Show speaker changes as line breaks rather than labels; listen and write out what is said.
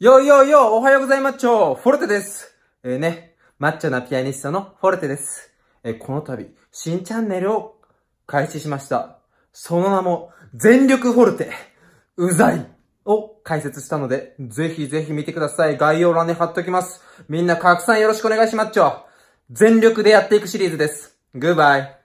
よいよいよ、おはようございまっちょフォルテです。えー、ね、マッチョなピアニストのフォルテです。えー、この度、新チャンネルを開始しました。その名も、全力フォルテ、うざいを解説したので、ぜひぜひ見てください。概要欄に貼っときます。みんな拡散よろしくお願いしまっちょ全力でやっていくシリーズです。グッバイ。